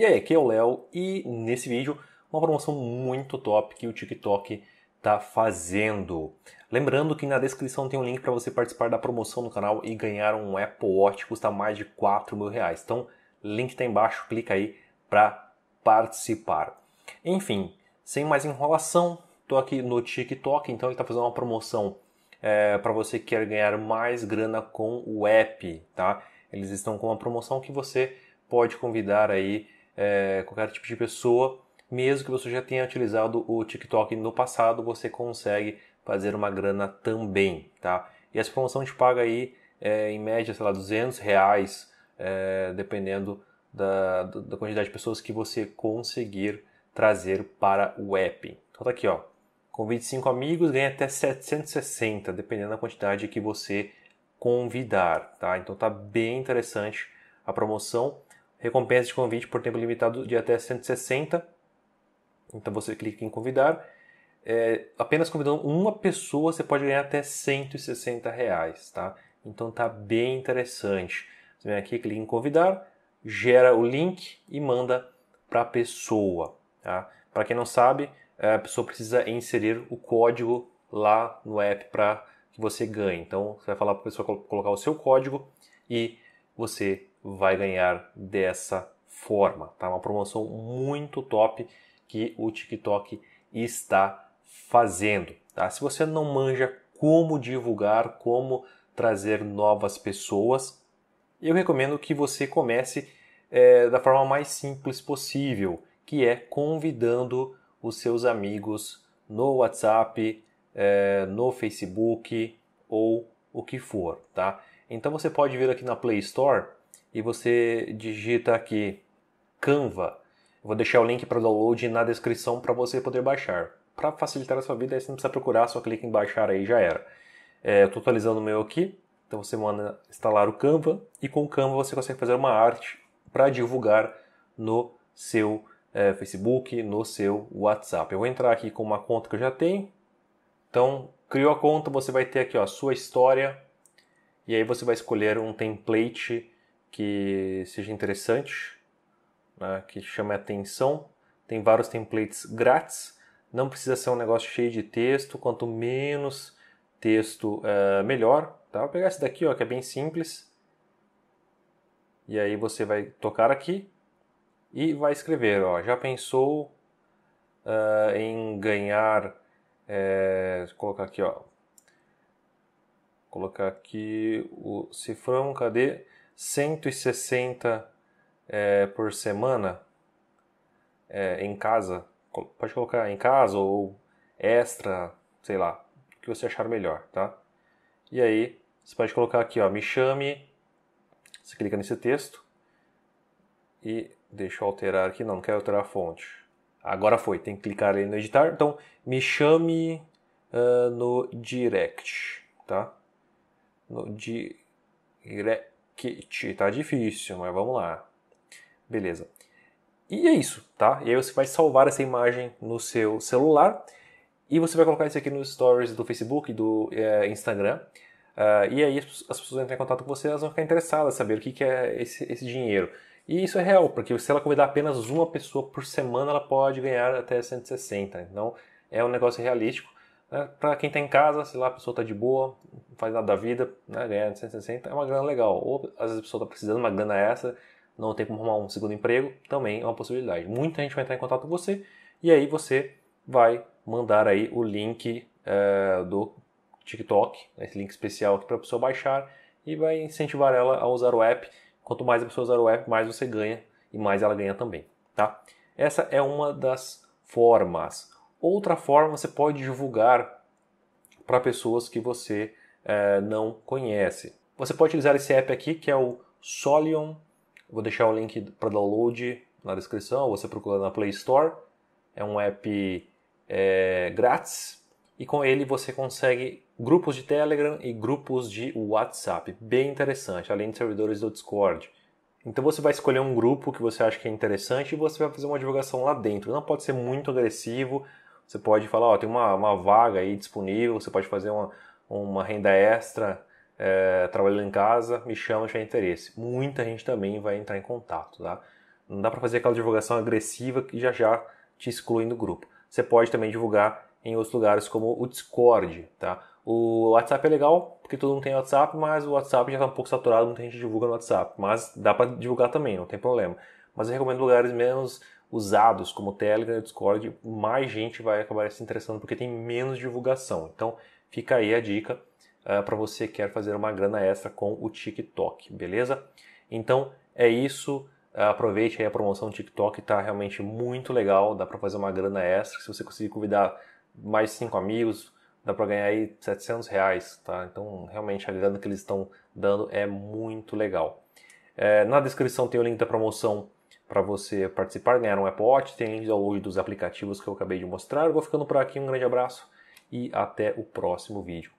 E aí, aqui é o Léo e nesse vídeo uma promoção muito top que o TikTok tá fazendo. Lembrando que na descrição tem um link para você participar da promoção no canal e ganhar um Apple Watch, que custa mais de 4 mil reais. Então, link tá embaixo, clica aí para participar. Enfim, sem mais enrolação, tô aqui no TikTok, então ele tá fazendo uma promoção é, para você que quer ganhar mais grana com o app, tá? Eles estão com uma promoção que você pode convidar aí é, qualquer tipo de pessoa, mesmo que você já tenha utilizado o TikTok no passado, você consegue fazer uma grana também, tá? E essa promoção te paga aí, é, em média, sei lá, 200 reais, é, dependendo da, da quantidade de pessoas que você conseguir trazer para o app. Então tá aqui, ó. Convide 5 amigos, ganha até 760, dependendo da quantidade que você convidar, tá? Então tá bem interessante a promoção. Recompensa de convite por tempo limitado de até 160. Então você clica em convidar. É, apenas convidando uma pessoa você pode ganhar até 160 reais, tá? Então tá bem interessante. Você vem aqui, clica em convidar, gera o link e manda para a pessoa. Tá? Para quem não sabe, a pessoa precisa inserir o código lá no app para que você ganhe. Então você vai falar para a pessoa colocar o seu código e você vai ganhar dessa forma. Tá uma promoção muito top que o TikTok está fazendo. Tá? Se você não manja como divulgar, como trazer novas pessoas, eu recomendo que você comece é, da forma mais simples possível, que é convidando os seus amigos no WhatsApp, é, no Facebook ou o que for, tá? Então você pode vir aqui na Play Store e você digita aqui Canva. vou deixar o link para download na descrição para você poder baixar. Para facilitar a sua vida, aí você não precisa procurar, só clica em baixar aí já era. É, eu estou atualizando o meu aqui, então você manda instalar o Canva e com o Canva você consegue fazer uma arte para divulgar no seu é, Facebook, no seu WhatsApp. Eu vou entrar aqui com uma conta que eu já tenho. Então, criou a conta, você vai ter aqui ó, a sua história e aí você vai escolher um template que seja interessante, né, que chame a atenção. Tem vários templates grátis, não precisa ser um negócio cheio de texto, quanto menos texto é, melhor. Tá? Vou pegar esse daqui, ó, que é bem simples. E aí você vai tocar aqui e vai escrever, ó, já pensou uh, em ganhar, é, colocar aqui, ó, colocar aqui o cifrão, cadê? 160 é, por semana é, em casa. Pode colocar em casa ou extra, sei lá, o que você achar melhor, tá? E aí, você pode colocar aqui, ó, me chame. Você clica nesse texto e deixa eu alterar aqui, não, não quero alterar a fonte. Agora foi, tem que clicar ali no editar. Então, me chame uh, no direct, tá? No direct kit, tá difícil, mas vamos lá. Beleza. E é isso, tá? E aí você vai salvar essa imagem no seu celular e você vai colocar isso aqui nos stories do Facebook, do é, Instagram. Uh, e aí as pessoas entram em contato com você, elas vão ficar interessadas em saber o que, que é esse, esse, dinheiro. E isso é real, porque se ela convidar apenas uma pessoa por semana, ela pode ganhar até 160. Então é um negócio realístico. Né? Para quem está em casa, se lá a pessoa está de boa, faz nada da vida, né, ganha 160 é uma grana legal. Ou às vezes a pessoa está precisando de uma grana essa, não tem como arrumar um segundo emprego, também é uma possibilidade. Muita gente vai entrar em contato com você e aí você vai mandar aí o link é, do TikTok, né, esse link especial aqui para a pessoa baixar e vai incentivar ela a usar o app. Quanto mais a pessoa usar o app, mais você ganha e mais ela ganha também, tá? Essa é uma das formas. Outra forma você pode divulgar para pessoas que você é, não conhece. Você pode utilizar esse app aqui que é o Solion. Vou deixar o link para download na descrição, você procura na Play Store. É um app é, grátis e com ele você consegue grupos de Telegram e grupos de WhatsApp. Bem interessante, além de servidores do Discord. Então você vai escolher um grupo que você acha que é interessante e você vai fazer uma divulgação lá dentro. Não pode ser muito agressivo. Você pode falar, ó, tem uma, uma vaga aí disponível, você pode fazer uma, uma renda extra é, trabalhando em casa, me chama se tiver interesse. Muita gente também vai entrar em contato, tá? Não dá para fazer aquela divulgação agressiva que já já te exclui do grupo. Você pode também divulgar em outros lugares como o Discord, tá? O WhatsApp é legal porque todo mundo tem WhatsApp, mas o WhatsApp já está um pouco saturado, muita gente divulga no WhatsApp, mas dá para divulgar também, não tem problema. Mas eu recomendo lugares menos usados como Telegram, Discord, mais gente vai acabar se interessando porque tem menos divulgação. Então fica aí a dica uh, ah, para você que quer fazer uma grana extra com o TikTok, beleza? Então é isso. Uh, aproveite aí a promoção do TikTok, tá realmente muito legal, dá para fazer uma grana extra. Se você conseguir convidar mais cinco amigos, dá para ganhar aí 700 reais, tá? Então realmente a grana que eles estão dando é muito legal. É, na descrição tem o link da promoção para você participar, ganhar um Apple Watch, tem download dos aplicativos que eu acabei de mostrar. Eu vou ficando por aqui, um grande abraço e até o próximo vídeo.